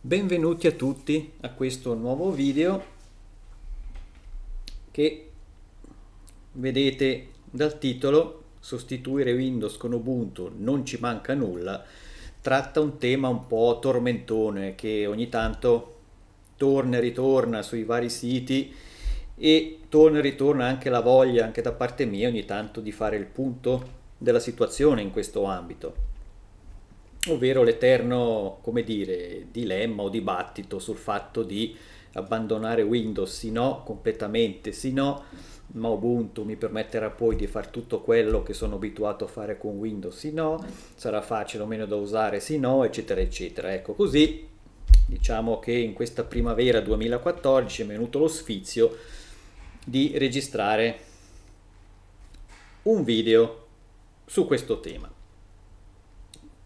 Benvenuti a tutti a questo nuovo video che vedete dal titolo Sostituire Windows con Ubuntu non ci manca nulla tratta un tema un po' tormentone che ogni tanto torna e ritorna sui vari siti e torna e ritorna anche la voglia anche da parte mia ogni tanto di fare il punto della situazione in questo ambito ovvero l'eterno, come dire, dilemma o dibattito sul fatto di abbandonare Windows, sì no, completamente sì no, ma Ubuntu mi permetterà poi di fare tutto quello che sono abituato a fare con Windows, sì no, sarà facile o meno da usare, sì no, eccetera, eccetera. Ecco, così diciamo che in questa primavera 2014 è venuto lo sfizio di registrare un video su questo tema.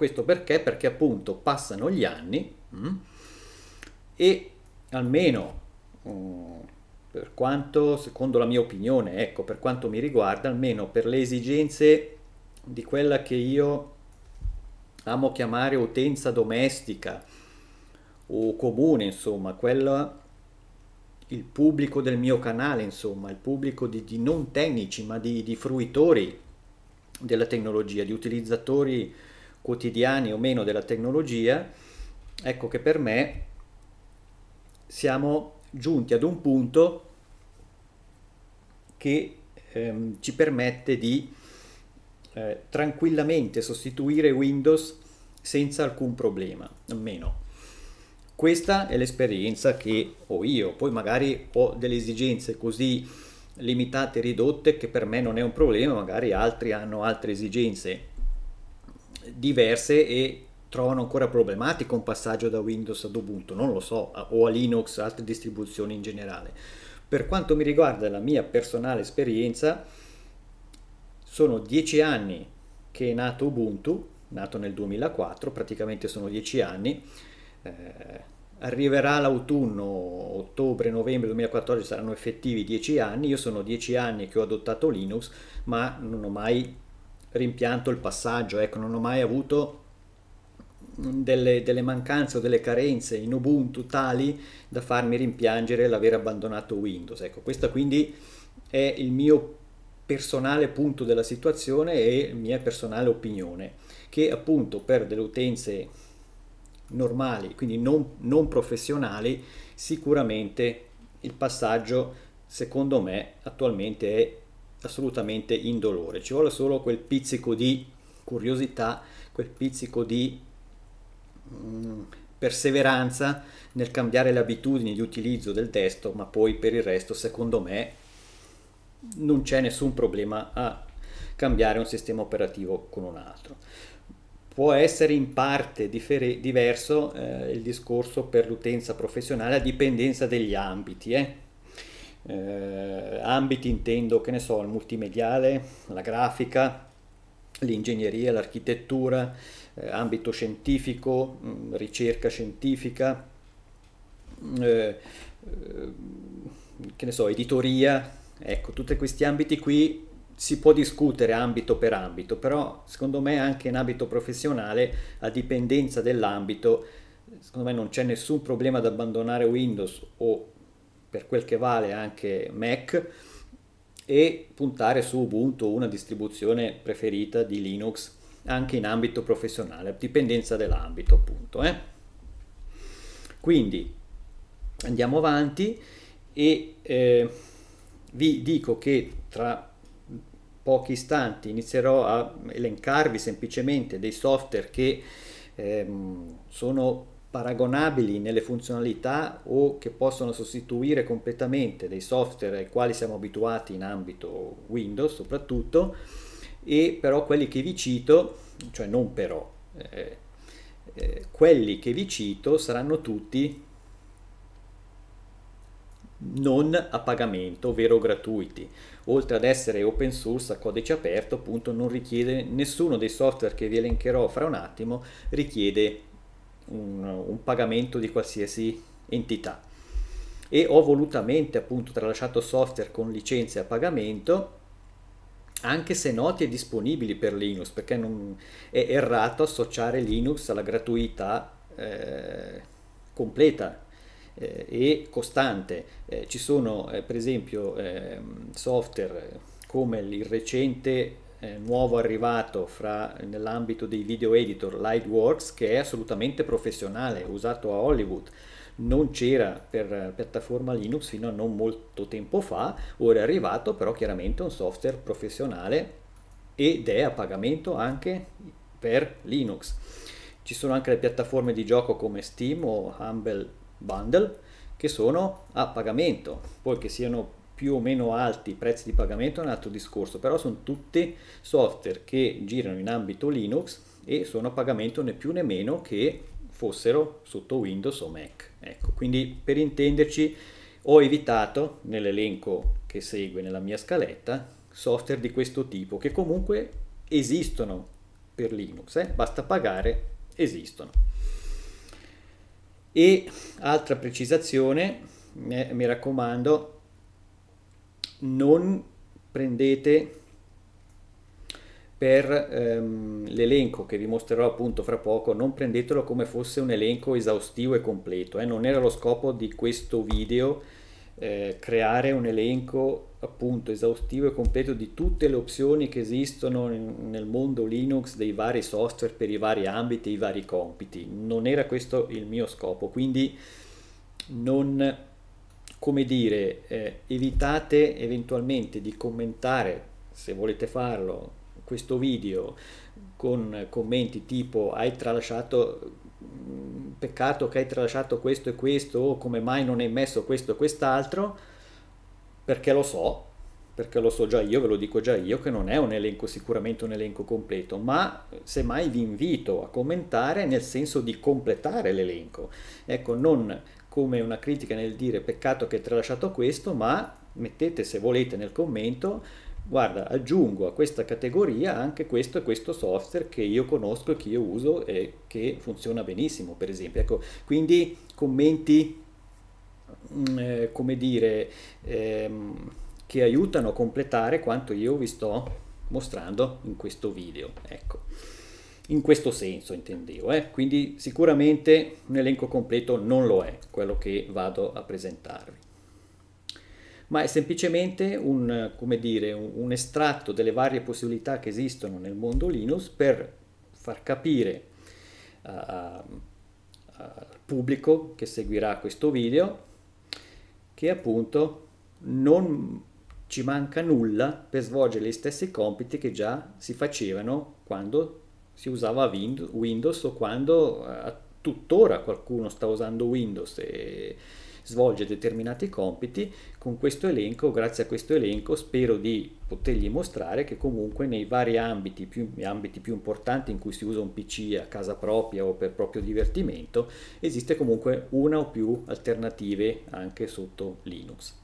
Questo perché? Perché appunto passano gli anni mh, mm, e almeno mh, mm, per quanto, secondo la mia opinione, ecco, per quanto mi riguarda, almeno per le esigenze di quella che io amo chiamare utenza domestica o comune, insomma, quella il pubblico del mio canale, insomma, il pubblico di, di non tecnici, ma di, di, fruitori della tecnologia, di utilizzatori quotidiani o meno della tecnologia, ecco che per me siamo giunti ad un punto che ehm, ci permette di eh, tranquillamente sostituire Windows senza alcun problema, almeno. Questa è l'esperienza che ho io, poi magari ho delle esigenze così limitate, ridotte, che per me non è un problema, magari altri hanno altre esigenze diverse e trovano ancora problematico un passaggio da Windows ad Ubuntu, non lo so, o a Linux, altre distribuzioni in generale. Per quanto mi riguarda la mia personale esperienza, sono dieci anni che è nato Ubuntu, nato nel 2004, praticamente sono dieci anni, eh, arriverà l'autunno, ottobre, novembre 2014 saranno effettivi dieci anni, io sono dieci anni che ho adottato Linux, ma non ho mai rimpianto il passaggio, ecco, non ho mai avuto delle, delle, mancanze o delle carenze in Ubuntu tali da farmi rimpiangere l'aver abbandonato Windows. Ecco, questo quindi è il mio personale punto della situazione e mia personale opinione, che appunto per delle utenze normali, quindi non, non professionali, sicuramente il passaggio secondo me attualmente è assolutamente indolore, ci vuole solo quel pizzico di curiosità, quel pizzico di mm, perseveranza nel cambiare le abitudini di utilizzo del testo, ma poi per il resto secondo me non c'è nessun problema a cambiare un sistema operativo con un altro. Può essere in parte differ- diverso eh, il discorso per l'utenza professionale a dipendenza degli ambiti. Eh? Eh, ambiti intendo, che ne so, il multimediale, la grafica, l'ingegneria, l'architettura, eh, ambito scientifico, mh, mm, ricerca scientifica, mm, eh, eh, che ne so, editoria, ecco, tutti questi ambiti qui si può discutere ambito per ambito, però secondo me anche in ambito professionale, a dipendenza dell'ambito, secondo me non c'è nessun problema ad abbandonare Windows o per quel che vale anche Mac e puntare su Ubuntu, una distribuzione preferita di Linux anche in ambito professionale, dipendenza dell'ambito appunto. Eh? Quindi andiamo avanti e eh, vi dico che tra pochi istanti inizierò a elencarvi semplicemente dei software che ehm, sono paragonabili nelle funzionalità o che possono sostituire completamente dei software ai quali siamo abituati in ambito Windows soprattutto e però quelli che vi cito, cioè non però, eh, eh, quelli che vi cito saranno tutti non a pagamento, ovvero gratuiti. Oltre ad essere open source a codice aperto, appunto, non richiede nessuno dei software che vi elencherò fra un attimo, richiede un, un pagamento di qualsiasi entità e ho volutamente appunto tralasciato software con licenze a pagamento anche se noti e disponibili per Linux perché non è errato associare Linux alla gratuità eh, completa eh, e costante eh, ci sono eh, per esempio ehm, software come il recente eh, nuovo arrivato fra, nell'ambito dei video editor Lightworks che è assolutamente professionale, usato a Hollywood. Non c'era per eh, piattaforma Linux fino a non molto tempo fa, ora è arrivato però chiaramente un software professionale ed è a pagamento anche per Linux. Ci sono anche le piattaforme di gioco come Steam o Humble Bundle che sono a pagamento, poi che siano più o meno alti i prezzi di pagamento è un altro discorso, però sono tutti software che girano in ambito Linux e sono a pagamento né più né meno che fossero sotto Windows o Mac. Ecco, quindi per intenderci ho evitato nell'elenco che segue nella mia scaletta software di questo tipo che comunque esistono per Linux, eh? basta pagare, esistono. E altra precisazione, eh, mi raccomando, non prendete per ehm, l'elenco che vi mostrerò appunto fra poco, non prendetelo come fosse un elenco esaustivo e completo, eh? non era lo scopo di questo video eh, creare un elenco appunto esaustivo e completo di tutte le opzioni che esistono in, nel mondo Linux dei vari software per i vari ambiti, i vari compiti, non era questo il mio scopo, quindi non come dire, eh, evitate eventualmente di commentare, se volete farlo, questo video con commenti tipo hai tralasciato mm, peccato che hai tralasciato questo e questo o come mai non hai messo questo e quest'altro perché lo so perché lo so già io, ve lo dico già io, che non è un elenco sicuramente un elenco completo, ma semmai vi invito a commentare nel senso di completare l'elenco. Ecco, non come una critica nel dire peccato che hai tralasciato questo, ma mettete se volete nel commento, guarda, aggiungo a questa categoria anche questo e questo software che io conosco, che io uso e che funziona benissimo, per esempio. Ecco, quindi commenti, mm, eh, come dire... Ehm, che aiutano a completare quanto io vi sto mostrando in questo video. Ecco, in questo senso intendevo, eh? quindi sicuramente un elenco completo non lo è quello che vado a presentarvi ma è semplicemente un, dire, un, estratto delle varie possibilità che esistono nel mondo Linux per far capire uh, al pubblico che seguirà questo video che appunto non ci manca nulla per svolgere gli stessi compiti che già si facevano quando si usava Windows o quando eh, tuttora qualcuno sta usando Windows e svolge determinati compiti, con questo elenco, grazie a questo elenco, spero di potergli mostrare che comunque nei vari ambiti più, ambiti più, importanti in cui si usa un PC a casa propria o per proprio divertimento, esiste comunque una o più alternative anche sotto Linux.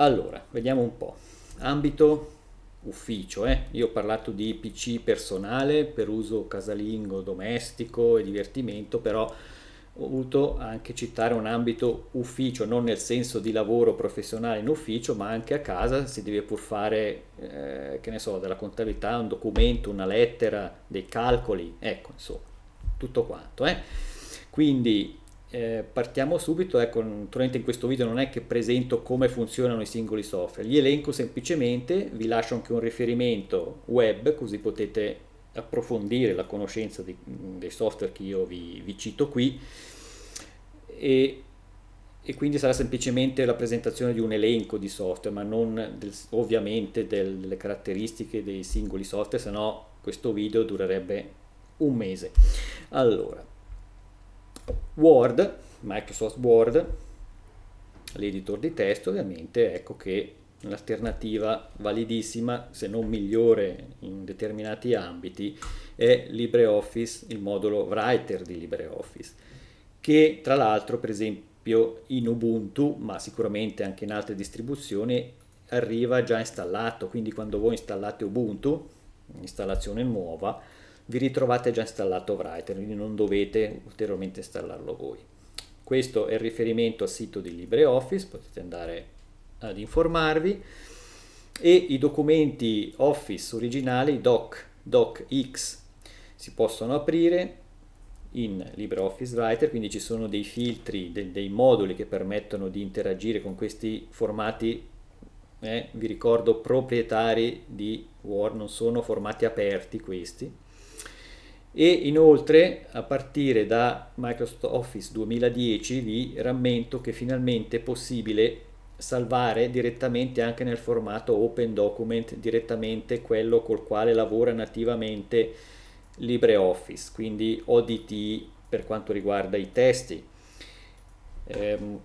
Allora, vediamo un po'. Ambito ufficio, eh? io ho parlato di PC personale per uso casalingo, domestico e divertimento, però ho voluto anche citare un ambito ufficio, non nel senso di lavoro professionale in ufficio, ma anche a casa si deve pur fare, eh, che ne so, della contabilità, un documento, una lettera, dei calcoli, ecco, insomma, tutto quanto. Eh? Quindi eh, partiamo subito, ecco, naturalmente in questo video non è che presento come funzionano i singoli software, li elenco semplicemente, vi lascio anche un riferimento web così potete approfondire la conoscenza di, dei software che io vi, vi cito qui e, e, quindi sarà semplicemente la presentazione di un elenco di software, ma non del, ovviamente del, delle caratteristiche dei singoli software, se no questo video durerebbe un mese. Allora, Word, Microsoft Word, l'editor di testo, ovviamente ecco che l'alternativa validissima, se non migliore in determinati ambiti, è LibreOffice, il modulo writer di LibreOffice, che tra l'altro per esempio in Ubuntu, ma sicuramente anche in altre distribuzioni, arriva già installato, quindi quando voi installate Ubuntu, installazione nuova, vi ritrovate già installato Writer, quindi non dovete ulteriormente installarlo voi. Questo è il riferimento al sito di LibreOffice, potete andare ad informarvi e i documenti Office originali doc, docx si possono aprire in LibreOffice Writer, quindi ci sono dei filtri, dei, dei moduli che permettono di interagire con questi formati eh, vi ricordo proprietari di Word, non sono formati aperti questi, e inoltre a partire da Microsoft Office 2010 vi rammento che finalmente è possibile salvare direttamente anche nel formato Open Document, direttamente quello col quale lavora nativamente LibreOffice, quindi ODT per quanto riguarda i testi. Ehm,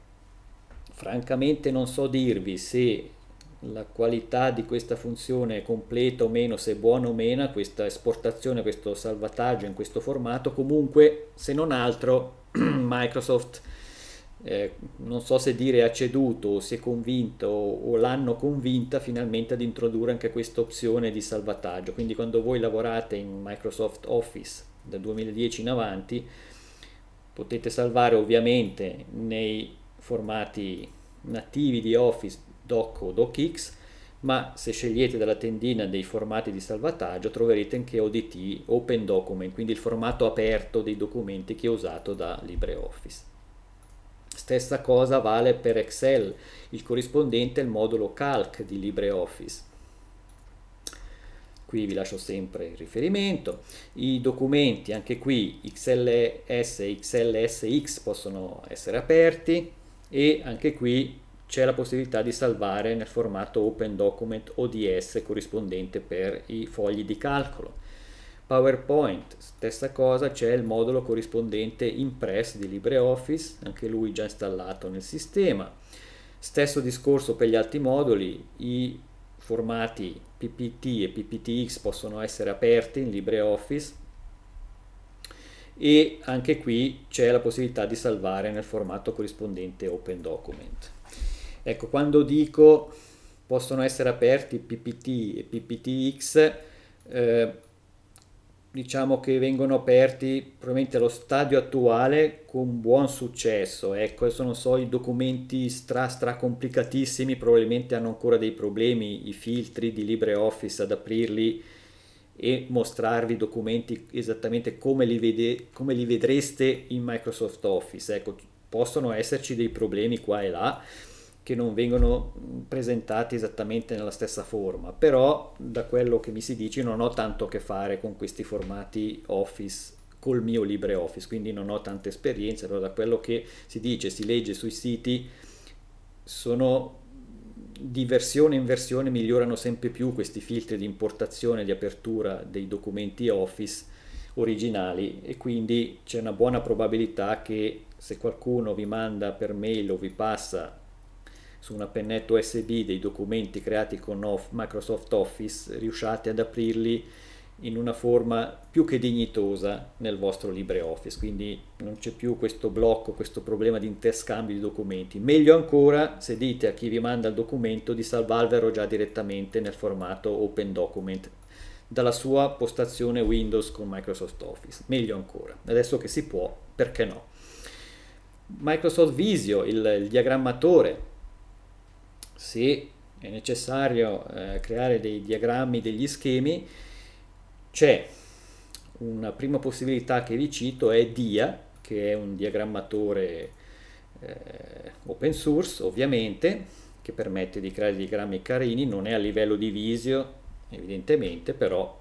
francamente non so dirvi se la qualità di questa funzione è completa o meno, se è buona o meno, questa esportazione, questo salvataggio in questo formato, comunque se non altro Microsoft eh, non so se dire ha ceduto o si è convinto o l'hanno convinta finalmente ad introdurre anche questa opzione di salvataggio. Quindi quando voi lavorate in Microsoft Office dal 2010 in avanti potete salvare ovviamente nei formati nativi di Office doc o docx, ma se scegliete dalla tendina dei formati di salvataggio troverete anche ODT, Open Document, quindi il formato aperto dei documenti che è usato da LibreOffice. Stessa cosa vale per Excel, il corrispondente è il modulo Calc di LibreOffice qui vi lascio sempre il riferimento i documenti anche qui XLS e XLSX possono essere aperti e anche qui c'è la possibilità di salvare nel formato Open Document ODS corrispondente per i fogli di calcolo. PowerPoint, stessa cosa, c'è il modulo corrispondente Impress di LibreOffice, anche lui già installato nel sistema. Stesso discorso per gli altri moduli, i formati PPT e PPTX possono essere aperti in LibreOffice e anche qui c'è la possibilità di salvare nel formato corrispondente Open Document. Ecco, quando dico possono essere aperti PPT e PPTX, eh, diciamo che vengono aperti probabilmente allo stadio attuale con buon successo. Ecco, adesso non so, i documenti stra stra complicatissimi probabilmente hanno ancora dei problemi, i filtri di LibreOffice ad aprirli e mostrarvi i documenti esattamente come li, vede, come li vedreste in Microsoft Office. Ecco, possono esserci dei problemi qua e là che non vengono presentati esattamente nella stessa forma, però da quello che mi si dice non ho tanto a che fare con questi formati Office col mio LibreOffice, quindi non ho tanta esperienza, però da quello che si dice, si legge sui siti, sono di versione in versione migliorano sempre più questi filtri di importazione e di apertura dei documenti Office originali e quindi c'è una buona probabilità che se qualcuno vi manda per mail o vi passa su una pennetta USB dei documenti creati con off Microsoft Office, riusciate ad aprirli in una forma più che dignitosa nel vostro LibreOffice, quindi non c'è più questo blocco, questo problema di interscambio di documenti. Meglio ancora se dite a chi vi manda il documento di salvarvelo già direttamente nel formato Open Document dalla sua postazione Windows con Microsoft Office. Meglio ancora. Adesso che si può, perché no? Microsoft Visio, il, il diagrammatore se è necessario eh, creare dei diagrammi, degli schemi, c'è una prima possibilità che vi cito è DIA, che è un diagrammatore eh, open source ovviamente, che permette di creare diagrammi carini, non è a livello di Visio evidentemente, però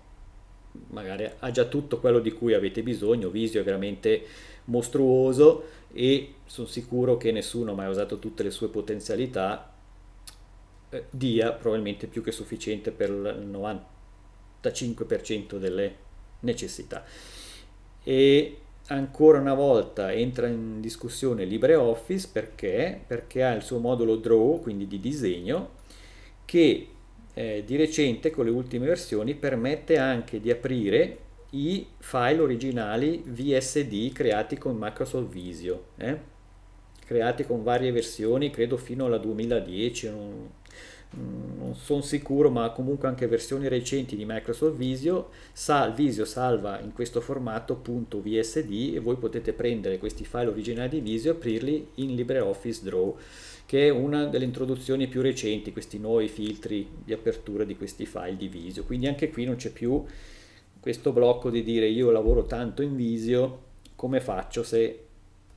magari ha già tutto quello di cui avete bisogno, Visio è veramente mostruoso e sono sicuro che nessuno ha mai usato tutte le sue potenzialità eh, dia probabilmente più che sufficiente per il 95% delle necessità. E ancora una volta entra in discussione LibreOffice perché? perché ha il suo modulo draw, quindi di disegno, che eh, di recente con le ultime versioni permette anche di aprire i file originali VSD creati con Microsoft Visio, eh? creati con varie versioni, credo fino alla 2010, non, Mm, non sono sicuro, ma comunque anche versioni recenti di Microsoft Visio, sal, Visio salva in questo formato .vsd e voi potete prendere questi file originali di Visio e aprirli in LibreOffice Draw, che è una delle introduzioni più recenti, questi nuovi filtri di apertura di questi file di Visio. Quindi anche qui non c'è più questo blocco di dire io lavoro tanto in Visio, come faccio se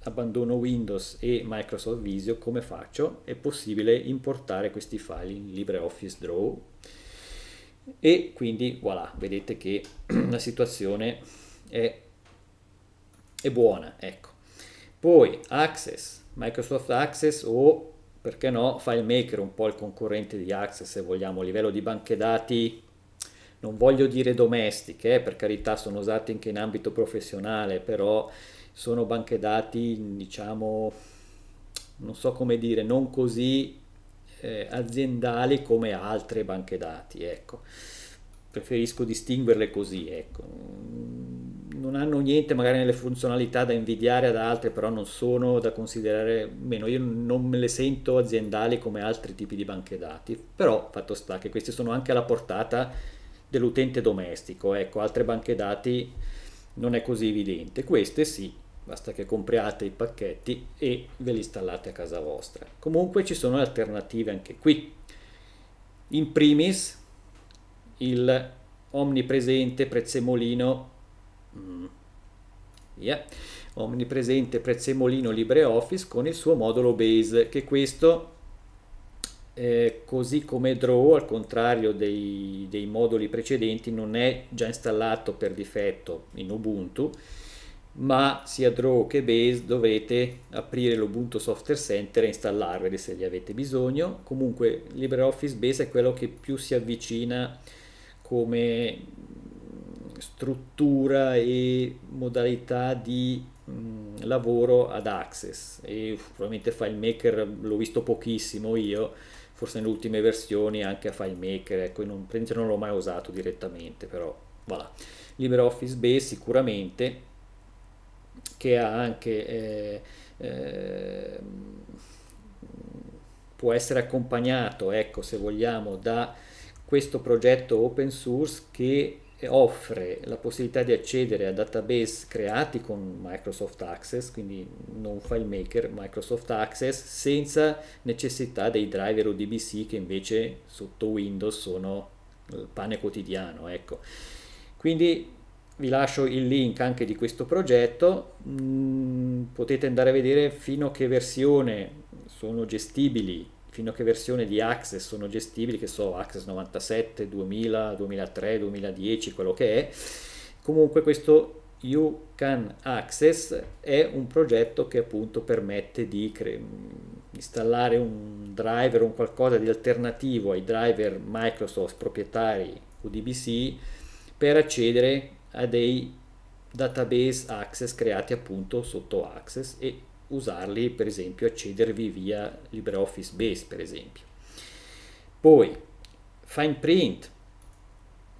abbandono Windows e Microsoft Visio, come faccio? È possibile importare questi file in LibreOffice Draw e quindi voilà, vedete che la situazione è, è buona, ecco. Poi Access, Microsoft Access o perché no FileMaker, un po' il concorrente di Access se vogliamo, a livello di banche dati non voglio dire domestiche, eh, per carità sono usate anche in ambito professionale, però sono banche dati, diciamo, non so come dire, non così eh, aziendali come altre banche dati, ecco. Preferisco distinguerle così, ecco. Non hanno niente magari nelle funzionalità da invidiare ad altre, però non sono da considerare meno. Io non me le sento aziendali come altri tipi di banche dati, però fatto sta che queste sono anche alla portata dell'utente domestico. Ecco, altre banche dati non è così evidente. Queste sì, basta che compriate i pacchetti e ve li installate a casa vostra. Comunque ci sono alternative anche qui. In primis il omnipresente prezzemolino mm, omnipresente prezzemolino LibreOffice con il suo modulo base che questo eh, così come Draw, al contrario dei, dei, moduli precedenti, non è già installato per difetto in Ubuntu, ma sia Draw che Base dovete aprire l'Ubuntu Software Center e installarveli se li avete bisogno. Comunque LibreOffice Base è quello che più si avvicina come struttura e modalità di mm, lavoro ad Access e probabilmente FileMaker l'ho visto pochissimo io forse nelle ultime versioni anche a FileMaker, ecco, in un print non l'ho mai usato direttamente, però voilà. LibreOffice Base sicuramente, che ha anche... Eh, eh, può essere accompagnato, ecco, se vogliamo, da questo progetto open source che offre la possibilità di accedere a database creati con Microsoft Access, quindi non FileMaker, Microsoft Access, senza necessità dei driver ODBC che invece sotto Windows sono il pane quotidiano. Ecco. Quindi vi lascio il link anche di questo progetto, mm, potete andare a vedere fino a che versione sono gestibili fino a che versione di Access sono gestibili, che so, Access 97, 2000, 2003, 2010, quello che è. Comunque questo You Can Access è un progetto che appunto permette di installare un driver, un qualcosa di alternativo ai driver Microsoft proprietari UDBC per accedere a dei database access creati appunto sotto access e usarli per esempio, accedervi via LibreOffice Base per esempio. Poi, fine print,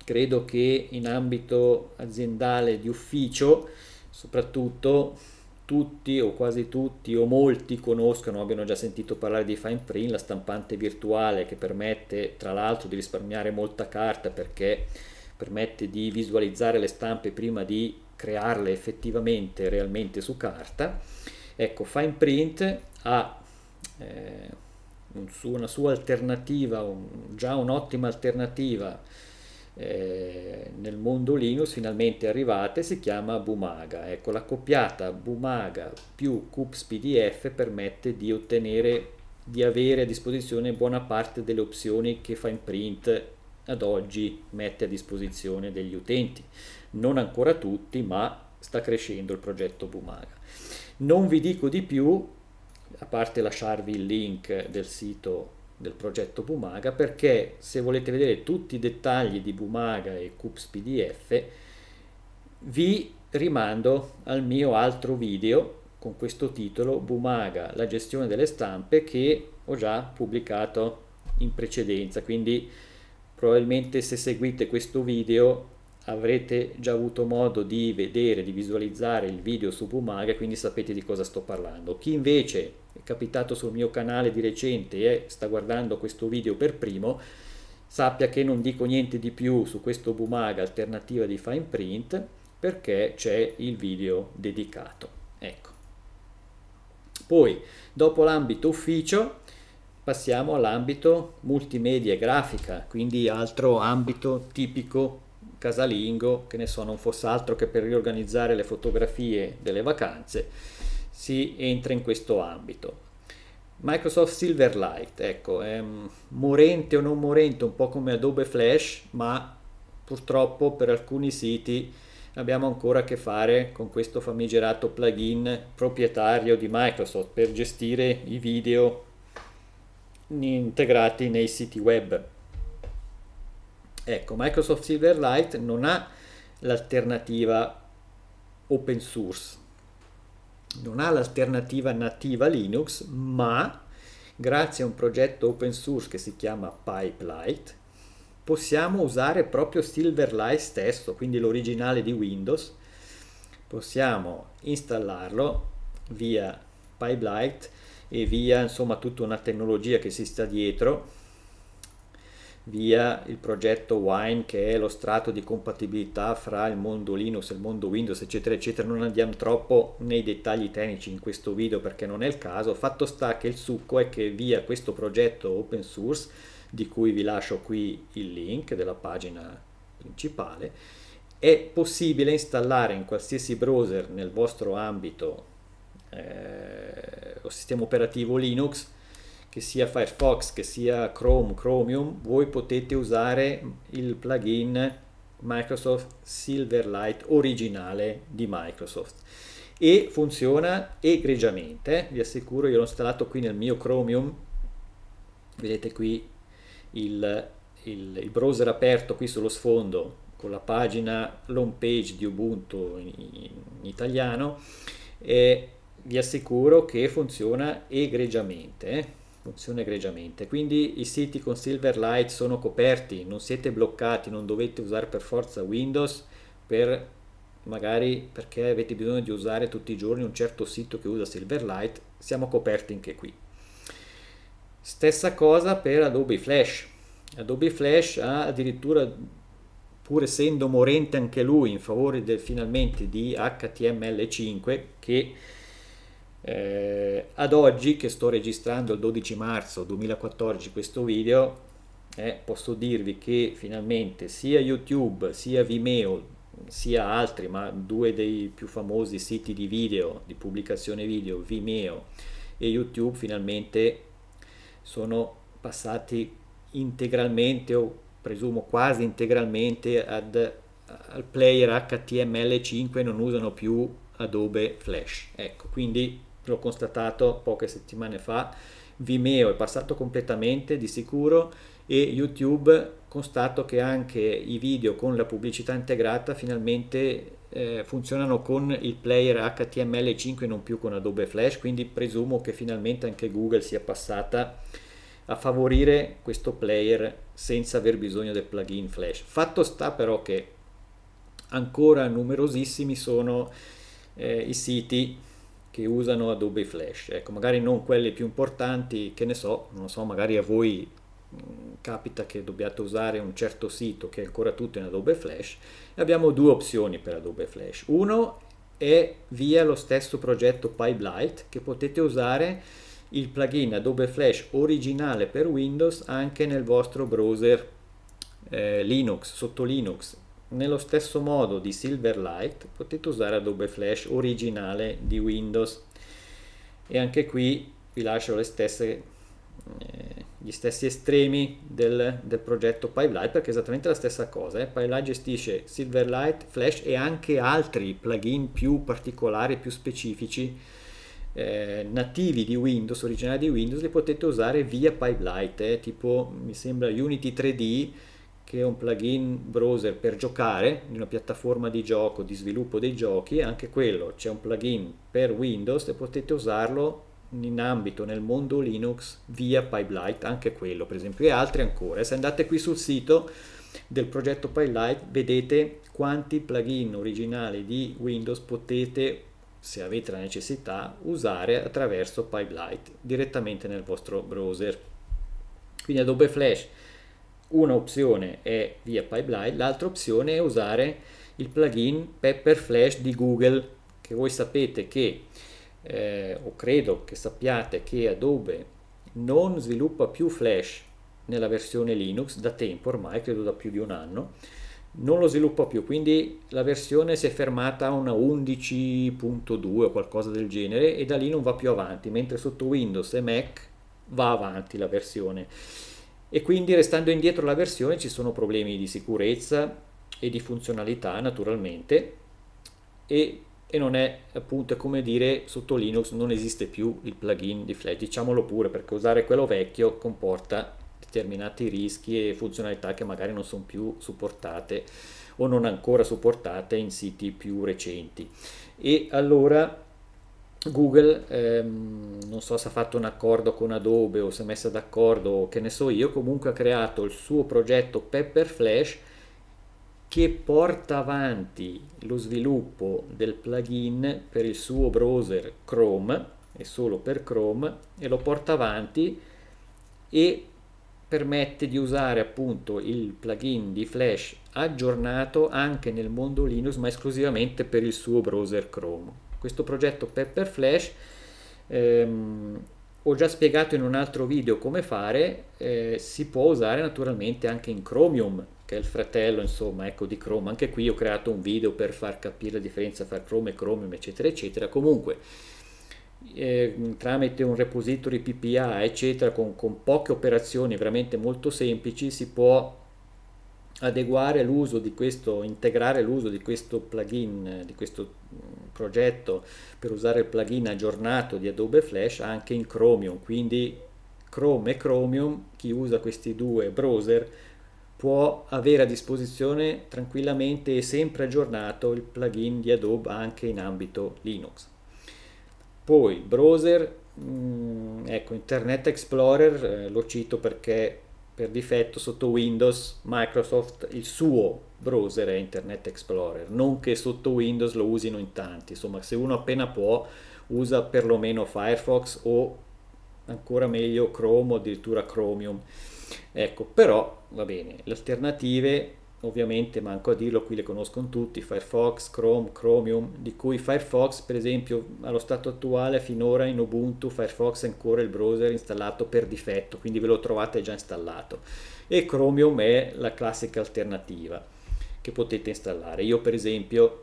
credo che in ambito aziendale di ufficio, soprattutto tutti o quasi tutti o molti conoscano, abbiano già sentito parlare di fine print, la stampante virtuale che permette tra l'altro di risparmiare molta carta perché permette di visualizzare le stampe prima di crearle effettivamente, realmente su carta Ecco, Fineprint ha eh, un su, una sua alternativa, un, già un'ottima alternativa eh, nel mondo Linux finalmente arrivata e si chiama Bumaga. Ecco, la coppiata Bumaga più Cups PDF permette di ottenere di avere a disposizione buona parte delle opzioni che Fineprint ad oggi mette a disposizione degli utenti. Non ancora tutti, ma sta crescendo il progetto Bumaga. Non vi dico di più, a parte lasciarvi il link del sito del progetto Bumaga, perché se volete vedere tutti i dettagli di Bumaga e Cups PDF, vi rimando al mio altro video con questo titolo Bumaga, la gestione delle stampe che ho già pubblicato in precedenza, quindi probabilmente se seguite questo video avrete già avuto modo di vedere, di visualizzare il video su Bumaga, quindi sapete di cosa sto parlando. Chi invece è capitato sul mio canale di recente e sta guardando questo video per primo, sappia che non dico niente di più su questo Bumaga alternativa di fine print perché c'è il video dedicato. Ecco. Poi, dopo l'ambito ufficio, passiamo all'ambito multimedia e grafica, quindi altro ambito tipico casalingo, che ne so, non fosse altro che per riorganizzare le fotografie delle vacanze, si entra in questo ambito. Microsoft Silverlight, ecco, è mm, morente o non morente, un po' come Adobe Flash, ma purtroppo per alcuni siti abbiamo ancora a che fare con questo famigerato plugin proprietario di Microsoft per gestire i video integrati nei siti web. Ecco, Microsoft Silverlight non ha l'alternativa open source, non ha l'alternativa nativa Linux, ma grazie a un progetto open source che si chiama Pipelight, possiamo usare proprio Silverlight stesso, quindi l'originale di Windows, possiamo installarlo via Pipelight e via insomma tutta una tecnologia che si sta dietro via il progetto Wine che è lo strato di compatibilità fra il mondo Linux e il mondo Windows eccetera eccetera non andiamo troppo nei dettagli tecnici in questo video perché non è il caso fatto sta che il succo è che via questo progetto open source di cui vi lascio qui il link della pagina principale è possibile installare in qualsiasi browser nel vostro ambito eh, o sistema operativo Linux che sia Firefox, che sia Chrome, Chromium, voi potete usare il plugin Microsoft Silverlight originale di Microsoft e funziona egregiamente, vi assicuro io l'ho installato qui nel mio Chromium, vedete qui il, il, il browser aperto qui sullo sfondo con la pagina home page di Ubuntu in, in italiano e vi assicuro che funziona egregiamente. Eh funziona egregiamente. Quindi i siti con Silverlight sono coperti, non siete bloccati, non dovete usare per forza Windows per magari perché avete bisogno di usare tutti i giorni un certo sito che usa Silverlight, siamo coperti anche qui. Stessa cosa per Adobe Flash. Adobe Flash ha addirittura, pur essendo morente anche lui in favore del, finalmente di HTML5, che eh, ad oggi che sto registrando il 12 marzo 2014 questo video, eh, posso dirvi che finalmente sia YouTube, sia Vimeo, sia altri, ma due dei più famosi siti di video, di pubblicazione video, Vimeo e YouTube, finalmente sono passati integralmente o presumo quasi integralmente ad, al player HTML5 non usano più Adobe Flash. Ecco, quindi l'ho constatato poche settimane fa, Vimeo è passato completamente di sicuro e YouTube constato che anche i video con la pubblicità integrata finalmente eh, funzionano con il player HTML5 e non più con Adobe Flash, quindi presumo che finalmente anche Google sia passata a favorire questo player senza aver bisogno del plugin Flash. Fatto sta però che ancora numerosissimi sono eh, i siti che usano Adobe Flash. Ecco, magari non quelli più importanti, che ne so, non so, magari a voi mm, capita che dobbiate usare un certo sito che è ancora tutto in Adobe Flash e abbiamo due opzioni per Adobe Flash. Uno è via lo stesso progetto Pipelight che potete usare il plugin Adobe Flash originale per Windows anche nel vostro browser eh, Linux, sotto Linux nello stesso modo di Silverlight potete usare Adobe Flash originale di Windows e anche qui vi lascio stesse, eh, gli stessi estremi del, del progetto Pipeline perché è esattamente la stessa cosa. Eh. Pipelight gestisce Silverlight, Flash e anche altri plugin più particolari, più specifici eh, nativi di Windows, originali di Windows, li potete usare via Pipelight, eh. tipo mi sembra Unity 3D che è un plugin browser per giocare in una piattaforma di gioco, di sviluppo dei giochi, anche quello c'è un plugin per Windows e potete usarlo in ambito nel mondo Linux via Pipelight, anche quello per esempio e altri ancora. Se andate qui sul sito del progetto Pipelight vedete quanti plugin originali di Windows potete se avete la necessità usare attraverso Pipelight direttamente nel vostro browser. Quindi Adobe Flash una opzione è via pipeline, l'altra opzione è usare il plugin Pepper Flash di Google, che voi sapete che, eh, o credo che sappiate che Adobe non sviluppa più Flash nella versione Linux da tempo ormai, credo da più di un anno, non lo sviluppa più, quindi la versione si è fermata a una 11.2 o qualcosa del genere e da lì non va più avanti, mentre sotto Windows e Mac va avanti la versione e quindi restando indietro la versione ci sono problemi di sicurezza e di funzionalità naturalmente e, e non è appunto come dire sotto Linux non esiste più il plugin di Flash diciamolo pure perché usare quello vecchio comporta determinati rischi e funzionalità che magari non sono più supportate o non ancora supportate in siti più recenti e allora Google, ehm, non so se ha fatto un accordo con Adobe o si è messa d'accordo, o che ne so io, comunque ha creato il suo progetto Pepper Flash che porta avanti lo sviluppo del plugin per il suo browser Chrome e solo per Chrome e lo porta avanti e permette di usare appunto il plugin di Flash aggiornato anche nel mondo Linux ma esclusivamente per il suo browser Chrome questo progetto Pepper Flash ehm, ho già spiegato in un altro video come fare, eh, si può usare naturalmente anche in Chromium, che è il fratello insomma ecco, di Chrome, anche qui ho creato un video per far capire la differenza tra Chrome e Chromium eccetera eccetera, comunque eh, tramite un repository PPA eccetera con, con poche operazioni veramente molto semplici si può adeguare l'uso di questo, integrare l'uso di questo plugin, di questo mm, progetto per usare il plugin aggiornato di Adobe Flash anche in Chromium, quindi Chrome e Chromium, chi usa questi due browser può avere a disposizione tranquillamente e sempre aggiornato il plugin di Adobe anche in ambito Linux. Poi browser, mh, mm, ecco Internet Explorer, eh, lo cito perché per difetto sotto Windows Microsoft il suo browser è Internet Explorer, non che sotto Windows lo usino in tanti, insomma se uno appena può usa perlomeno Firefox o ancora meglio Chrome o addirittura Chromium. Ecco, però va bene, le alternative ovviamente manco a dirlo, qui le conoscono tutti, Firefox, Chrome, Chromium, di cui Firefox per esempio allo stato attuale finora in Ubuntu Firefox è ancora il browser installato per difetto, quindi ve lo trovate già installato e Chromium è la classica alternativa che potete installare. Io per esempio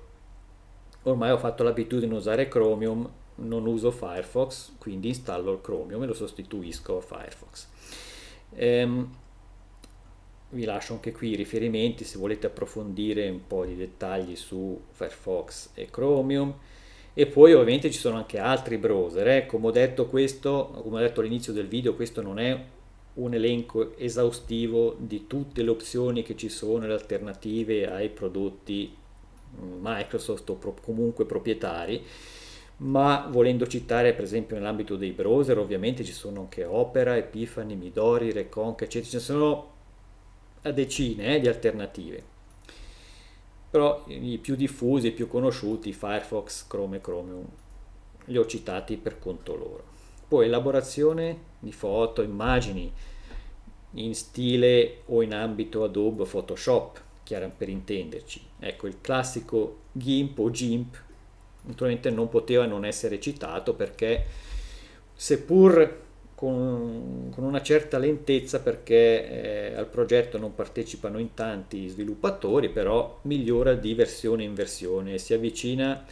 ormai ho fatto l'abitudine di usare Chromium, non uso Firefox, quindi installo il Chromium e lo sostituisco a Firefox. Ehm, vi lascio anche qui i riferimenti se volete approfondire un po' di dettagli su Firefox e Chromium e poi ovviamente ci sono anche altri browser eh. come ho detto questo come ho detto all'inizio del video questo non è un elenco esaustivo di tutte le opzioni che ci sono le alternative ai prodotti mm, Microsoft o pro comunque proprietari ma volendo citare per esempio nell'ambito dei browser ovviamente ci sono anche Opera, Epifany, Midori, Reconca eccetera, ci sono decine eh, di alternative. Però i più diffusi, i più conosciuti, Firefox, Chrome e Chromium, li ho citati per conto loro. Poi elaborazione di foto, immagini in stile o in ambito Adobe Photoshop, chiaro per intenderci. Ecco, il classico GIMP o GIMP naturalmente non poteva non essere citato perché seppur con, con una certa lentezza perché eh, al progetto non partecipano in tanti sviluppatori, però migliora di versione in versione, e si avvicina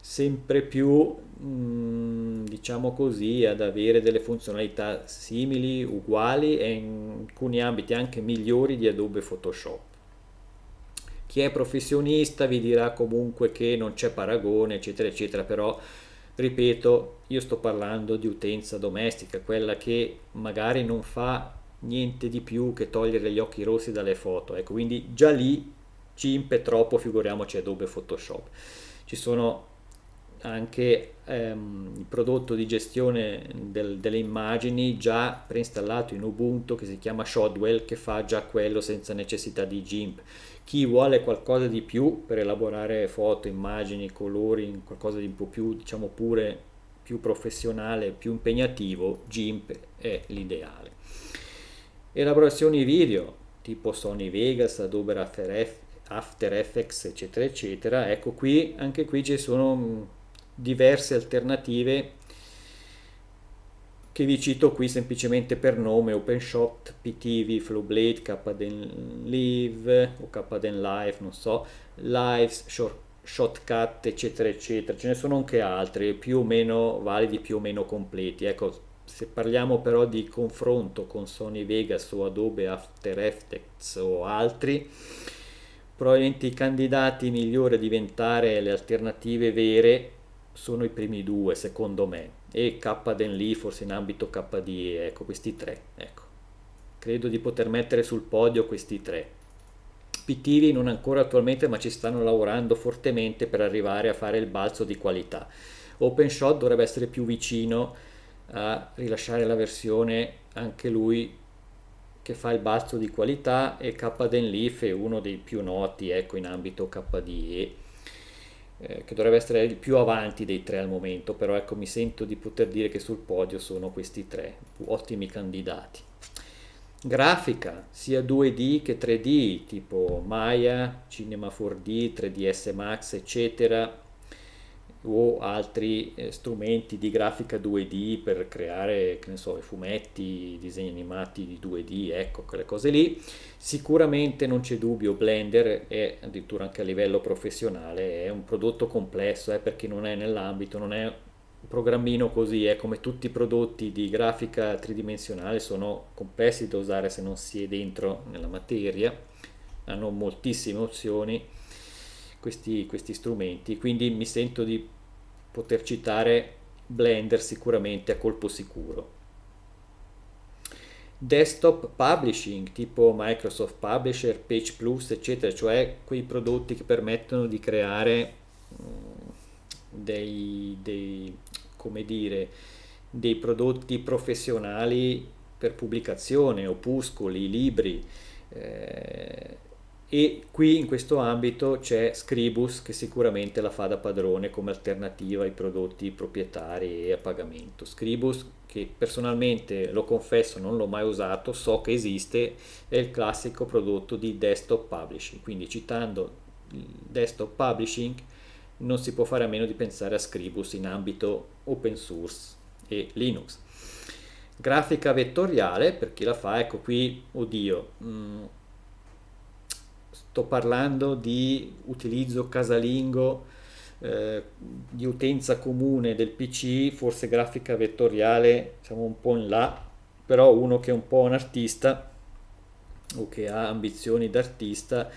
sempre più mh, mm, diciamo così ad avere delle funzionalità simili uguali e in alcuni ambiti anche migliori di Adobe Photoshop chi è professionista vi dirà comunque che non c'è paragone eccetera eccetera però ripeto io sto parlando di utenza domestica quella che magari non fa niente di più che togliere gli occhi rossi dalle foto ecco quindi già lì cimpe troppo figuriamoci Adobe Photoshop ci sono anche ehm, il prodotto di gestione del, delle immagini già preinstallato in Ubuntu che si chiama Shodwell che fa già quello senza necessità di GIMP chi vuole qualcosa di più per elaborare foto, immagini, colori, qualcosa di un po' più, diciamo pure, più professionale, più impegnativo, GIMP è l'ideale. Elaborazioni video, tipo Sony Vegas, Adobe After Effects, eccetera, eccetera, ecco qui, anche qui ci sono diverse alternative che vi cito qui semplicemente per nome OpenShot, PTV, Flowblade, KDen Live o KDen Live, non so, Lives, Short, Shotcut, eccetera, eccetera. Ce ne sono anche altri, più o meno validi, più o meno completi. Ecco, se parliamo però di confronto con Sony Vegas o Adobe After Effects o altri, probabilmente i candidati migliori a diventare le alternative vere sono i primi due, secondo me e KDNLI forse in ambito KDE, ecco questi tre, ecco. credo di poter mettere sul podio questi tre. Pitiri non ancora attualmente ma ci stanno lavorando fortemente per arrivare a fare il balzo di qualità. OpenShot dovrebbe essere più vicino a rilasciare la versione anche lui che fa il balzo di qualità e KDenLeaf è uno dei più noti ecco, in ambito KDE eh, che dovrebbe essere il più avanti dei tre al momento, però ecco mi sento di poter dire che sul podio sono questi tre ottimi candidati. Grafica, sia 2D che 3D, tipo Maya, Cinema 4D, 3ds Max, eccetera, o altri eh, strumenti di grafica 2D per creare, che ne so, i fumetti, i disegni animati di 2D, ecco, quelle cose lì. Sicuramente non c'è dubbio, Blender è addirittura anche a livello professionale, è un prodotto complesso, eh, perché non è nell'ambito, non è un programmino così, è eh, come tutti i prodotti di grafica tridimensionale, sono complessi da usare se non si è dentro nella materia, hanno moltissime opzioni. Questi, questi strumenti quindi mi sento di poter citare Blender sicuramente a colpo sicuro. Desktop publishing tipo Microsoft Publisher, Page Plus, eccetera, cioè quei prodotti che permettono di creare mm, dei, dei, dire, dei prodotti professionali per pubblicazione, opuscoli, libri, eh, e qui in questo ambito c'è Scribus che sicuramente la fa da padrone come alternativa ai prodotti proprietari e a pagamento. Scribus che personalmente lo confesso non l'ho mai usato, so che esiste, è il classico prodotto di desktop publishing, quindi citando desktop publishing non si può fare a meno di pensare a Scribus in ambito open source e Linux. Grafica vettoriale, per chi la fa, ecco qui, oddio, mh, mm, sto parlando di utilizzo casalingo eh, di utenza comune del PC, forse grafica vettoriale, siamo un po' in là, però uno che è un po' un artista o che ha ambizioni d'artista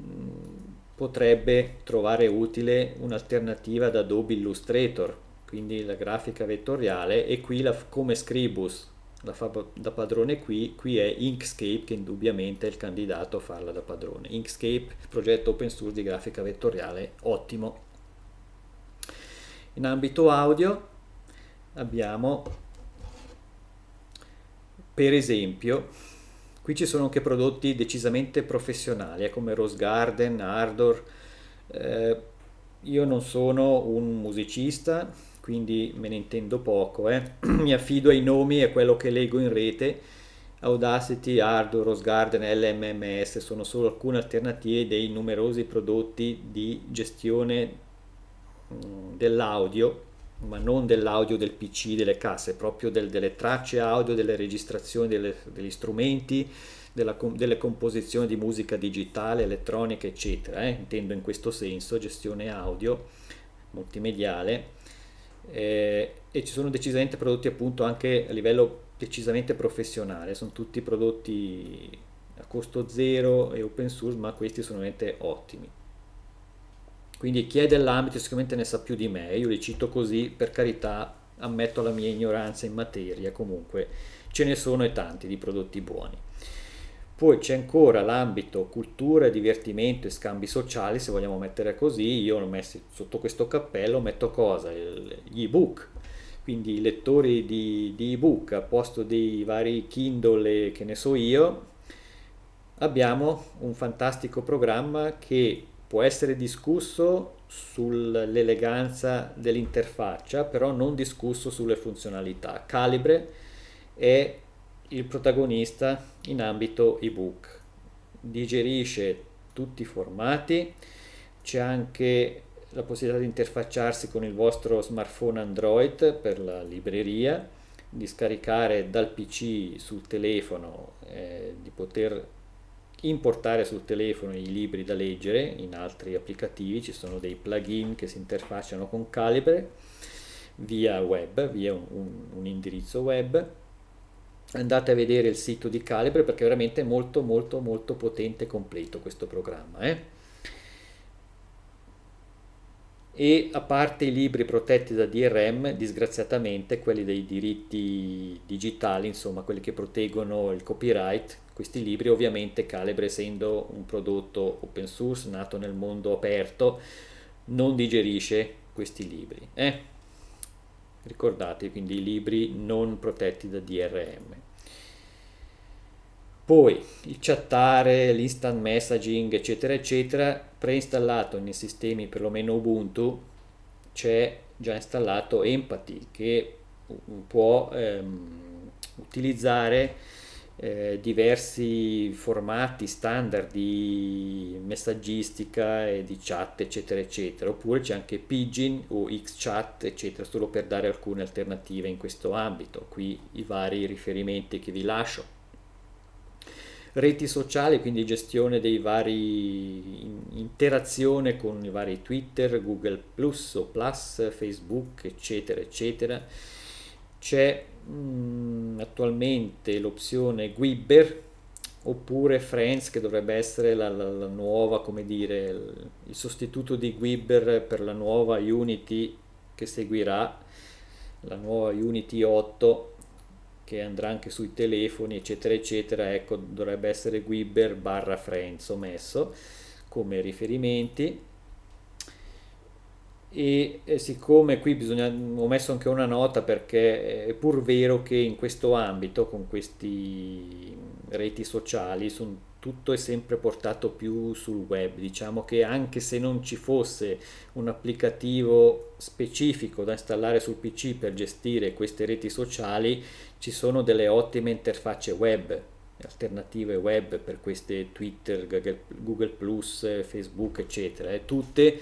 mm, potrebbe trovare utile un'alternativa ad Adobe Illustrator, quindi la grafica vettoriale e qui la, come Scribus la fa da padrone qui, qui è Inkscape che indubbiamente è il candidato a farla da padrone. Inkscape, progetto open source di grafica vettoriale, ottimo. In ambito audio abbiamo per esempio qui ci sono anche prodotti decisamente professionali eh, come Rose Garden, Ardor. Eh, io non sono un musicista, quindi me ne intendo poco, eh. mi affido ai nomi e a quello che leggo in rete. Audacity, Ardo, Rose LMMS sono solo alcune alternative dei numerosi prodotti di gestione mm, dell'audio, ma non dell'audio del PC, delle casse, proprio del, delle tracce audio, delle registrazioni, delle, degli strumenti, della, delle composizioni di musica digitale, elettronica, eccetera. Eh. Intendo in questo senso gestione audio multimediale eh, e ci sono decisamente prodotti appunto anche a livello decisamente professionale, sono tutti prodotti a costo zero e open source, ma questi sono veramente ottimi. Quindi chi è dell'ambito sicuramente ne sa più di me, io li cito così, per carità ammetto la mia ignoranza in materia, comunque ce ne sono e tanti di prodotti buoni. Poi c'è ancora l'ambito cultura, divertimento e scambi sociali, se vogliamo mettere così, io l'ho messo sotto questo cappello, metto cosa? Gli ebook, quindi i lettori di, di ebook a posto dei vari Kindle e che ne so io, abbiamo un fantastico programma che può essere discusso sull'eleganza dell'interfaccia, però non discusso sulle funzionalità. Calibre è il protagonista in ambito ebook. Digerisce tutti i formati, c'è anche la possibilità di interfacciarsi con il vostro smartphone Android per la libreria, di scaricare dal PC sul telefono, eh, di poter importare sul telefono i libri da leggere in altri applicativi, ci sono dei plugin che si interfacciano con Calibre via web, via un, un, un indirizzo web andate a vedere il sito di Calibre perché è veramente molto molto molto potente e completo questo programma eh? e a parte i libri protetti da DRM disgraziatamente quelli dei diritti digitali insomma quelli che proteggono il copyright questi libri ovviamente Calibre essendo un prodotto open source nato nel mondo aperto non digerisce questi libri eh? ricordate quindi i libri non protetti da DRM. Poi il chattare, l'instant messaging, eccetera, eccetera, preinstallato nei sistemi perlomeno Ubuntu c'è già installato Empathy che può ehm, utilizzare eh, diversi formati standard di messaggistica e di chat eccetera eccetera oppure c'è anche pigeon o Xchat eccetera solo per dare alcune alternative in questo ambito qui i vari riferimenti che vi lascio reti sociali, quindi gestione dei vari interazione con i vari Twitter, Google Plus o Plus, Facebook, eccetera, eccetera. C'è Mm, attualmente l'opzione Guibber oppure Friends che dovrebbe essere la, la, la nuova, come dire, il, il sostituto di Guibber per la nuova Unity che seguirà, la nuova Unity 8 che andrà anche sui telefoni eccetera eccetera, ecco dovrebbe essere Guibber barra Friends ho messo come riferimenti e, e eh, siccome qui bisogna, ho messo anche una nota perché è pur vero che in questo ambito con queste reti sociali sono tutto è sempre portato più sul web, diciamo che anche se non ci fosse un applicativo specifico da installare sul PC per gestire queste reti sociali, ci sono delle ottime interfacce web, alternative web per queste Twitter, Google, Google Facebook, eccetera, eh, tutte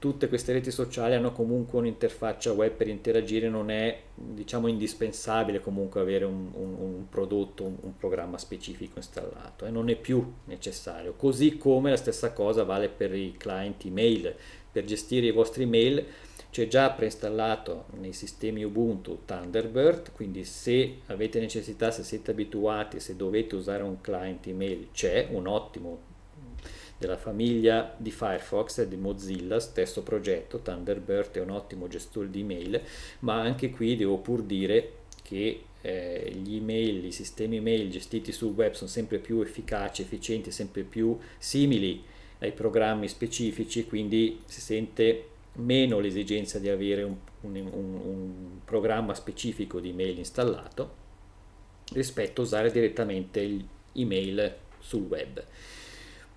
tutte queste reti sociali hanno comunque un'interfaccia web per interagire, non è diciamo indispensabile comunque avere un, un, un prodotto, un, un, programma specifico installato, eh? non è più necessario. Così come la stessa cosa vale per i client email, per gestire i vostri email c'è già preinstallato nei sistemi Ubuntu Thunderbird, quindi se avete necessità, se siete abituati, se dovete usare un client email, c'è un ottimo della famiglia di Firefox e di Mozilla, stesso progetto, Thunderbird è un ottimo gestore di email, ma anche qui devo pur dire che eh, gli email, i sistemi email gestiti sul web sono sempre più efficaci, efficienti, sempre più simili ai programmi specifici, quindi si sente meno l'esigenza di avere un, un, un, un programma specifico di email installato rispetto a usare direttamente l'email sul web.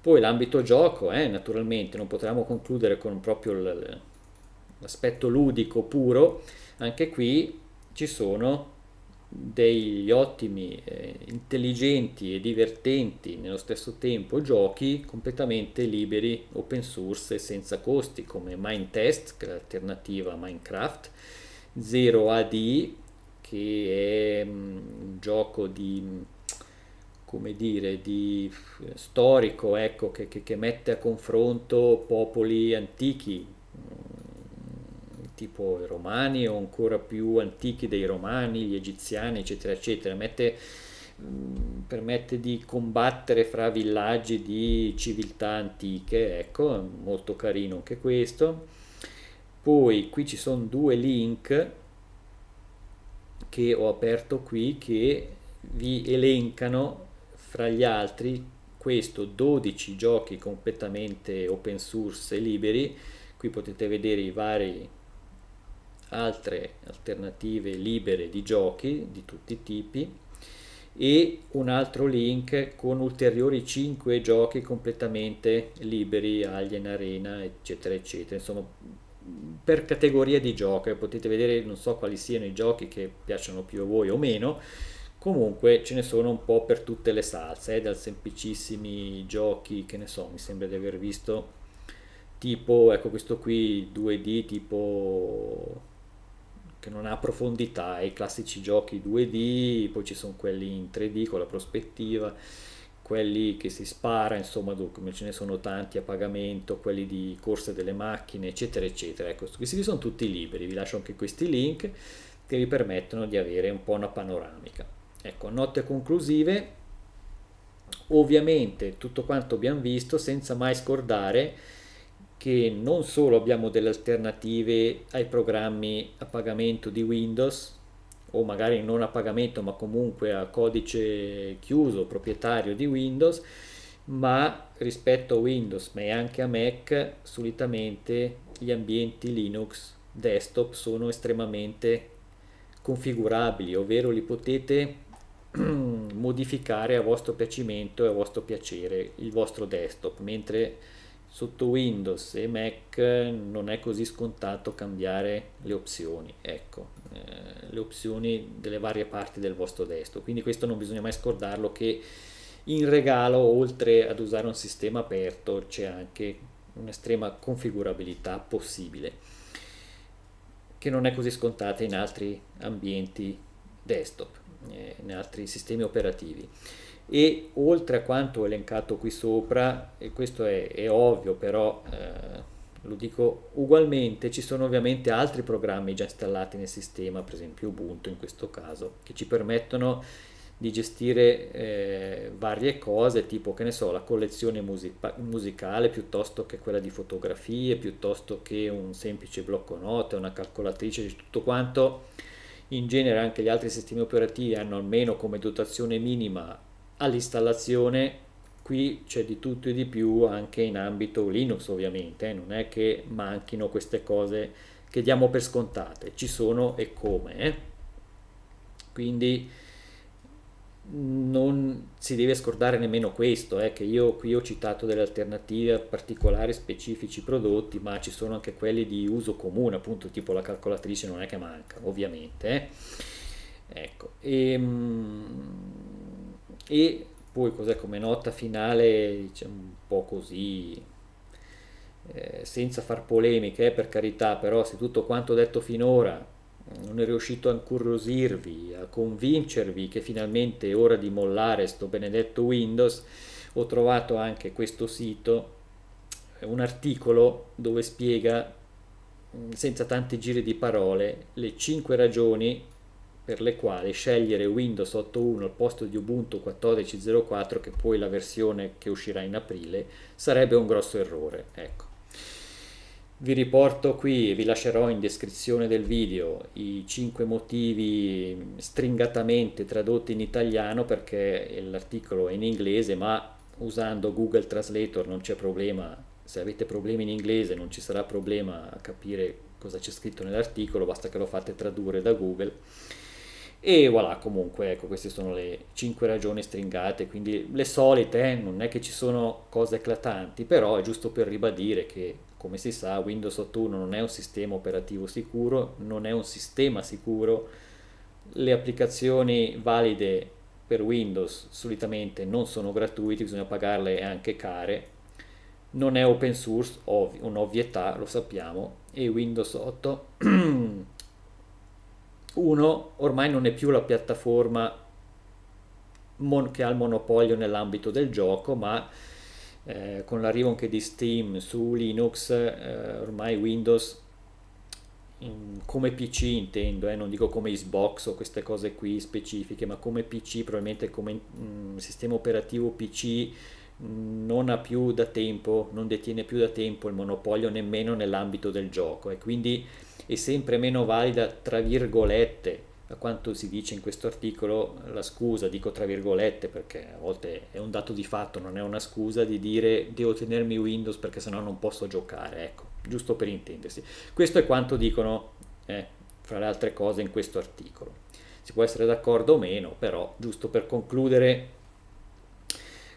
Poi l'ambito gioco, eh, naturalmente, non potremmo concludere con proprio l'aspetto ludico puro, anche qui ci sono degli ottimi, eh, intelligenti e divertenti nello stesso tempo giochi completamente liberi, open source e senza costi come Mindtest, che è l'alternativa a Minecraft, Zero ad che è mm, un gioco di come dire, di eh, storico ecco, che, che, che, mette a confronto popoli antichi, mm, tipo i romani o ancora più antichi dei romani, gli egiziani, eccetera, eccetera. Mette, mm, permette di combattere fra villaggi di civiltà antiche, ecco, molto carino anche questo. Poi qui ci sono due link che ho aperto qui che vi elencano fra gli altri questo 12 giochi completamente open source e liberi qui potete vedere i vari altre alternative libere di giochi di tutti i tipi e un altro link con ulteriori 5 giochi completamente liberi, Alien Arena, eccetera, eccetera. Insomma, per categoria di giochi potete vedere non so quali siano i giochi che piacciono più a voi o meno, comunque ce ne sono un po' per tutte le salse eh, dal semplicissimi giochi che ne so mi sembra di aver visto tipo ecco questo qui 2D tipo che non ha profondità i classici giochi 2D poi ci sono quelli in 3D con la prospettiva quelli che si spara insomma come ce ne sono tanti a pagamento quelli di corse delle macchine eccetera eccetera ecco questi qui sono tutti liberi vi lascio anche questi link che vi permettono di avere un po' una panoramica Ecco, note conclusive, ovviamente tutto quanto abbiamo visto senza mai scordare che non solo abbiamo delle alternative ai programmi a pagamento di Windows o magari non a pagamento ma comunque a codice chiuso proprietario di Windows ma rispetto a Windows ma anche a Mac solitamente gli ambienti Linux desktop sono estremamente configurabili ovvero li potete modificare a vostro piacimento e a vostro piacere il vostro desktop, mentre sotto Windows e Mac non è così scontato cambiare le opzioni, ecco, eh, le opzioni delle varie parti del vostro desktop, quindi questo non bisogna mai scordarlo che in regalo oltre ad usare un sistema aperto c'è anche un'estrema configurabilità possibile che non è così scontata in altri ambienti desktop eh, in altri sistemi operativi. E oltre a quanto elencato qui sopra, e questo è, è ovvio però eh, lo dico ugualmente, ci sono ovviamente altri programmi già installati nel sistema, per esempio Ubuntu in questo caso, che ci permettono di gestire eh, varie cose, tipo che ne so, la collezione musica musicale piuttosto che quella di fotografie, piuttosto che un semplice blocco note, una calcolatrice, tutto quanto in genere anche gli altri sistemi operativi hanno almeno come dotazione minima all'installazione, qui c'è di tutto e di più anche in ambito Linux ovviamente, eh. non è che manchino queste cose che diamo per scontate, ci sono e come. Eh? Quindi non si deve scordare nemmeno questo, eh, che io qui ho citato delle alternative a particolari specifici prodotti, ma ci sono anche quelli di uso comune, appunto tipo la calcolatrice non è che manca, ovviamente. Eh. Ecco, e, ehm, e poi cos'è come nota finale, diciamo un po' così, eh, senza far polemiche, eh, per carità, però se tutto quanto detto finora non è riuscito a incuriosirvi, a convincervi che finalmente è ora di mollare sto benedetto Windows, ho trovato anche questo sito, eh, un articolo dove spiega mm, senza tanti giri di parole le 5 ragioni per le quali scegliere Windows 8.1 al posto di Ubuntu 14.04 che poi la versione che uscirà in aprile sarebbe un grosso errore. Ecco. Vi riporto qui, vi lascerò in descrizione del video i 5 motivi stringatamente tradotti in italiano perché l'articolo è in inglese ma usando Google Translator non c'è problema, se avete problemi in inglese non ci sarà problema a capire cosa c'è scritto nell'articolo, basta che lo fate tradurre da Google. E voilà, comunque, ecco, queste sono le 5 ragioni stringate, quindi le solite, eh, non è che ci sono cose eclatanti, però è giusto per ribadire che come si sa Windows 8.1 non è un sistema operativo sicuro, non è un sistema sicuro, le applicazioni valide per Windows solitamente non sono gratuite, bisogna pagarle anche care, non è open source, ov- un'ovvietà, lo sappiamo, e Windows 8 1 ormai non è più la piattaforma che ha il monopolio nell'ambito del gioco, ma eh, con l'arrivo anche di Steam su Linux, eh, ormai Windows come PC intendo, eh, non dico come Xbox o queste cose qui specifiche, ma come PC, probabilmente come mh, mm, sistema operativo PC mh, mm, non ha più da tempo, non detiene più da tempo il monopolio nemmeno nell'ambito del gioco e quindi è sempre meno valida, tra virgolette, da quanto si dice in questo articolo, la scusa, dico tra virgolette perché a volte è un dato di fatto, non è una scusa di dire devo tenermi Windows perché sennò non posso giocare, ecco, giusto per intendersi. Questo è quanto dicono, eh, fra le altre cose, in questo articolo. Si può essere d'accordo o meno, però giusto per concludere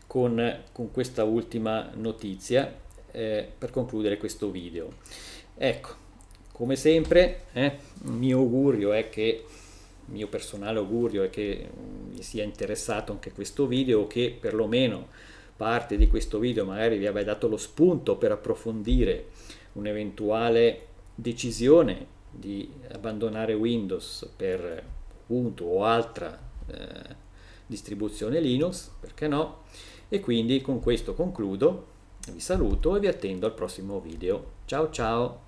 con, con questa ultima notizia, eh, per concludere questo video. Ecco, come sempre, eh, il mio augurio è che mio personale augurio è che vi mm, sia interessato anche questo video o che perlomeno parte di questo video magari vi abbia dato lo spunto per approfondire un'eventuale decisione di abbandonare Windows per Ubuntu o altra eh, distribuzione Linux, perché no? E quindi con questo concludo, vi saluto e vi attendo al prossimo video. Ciao ciao!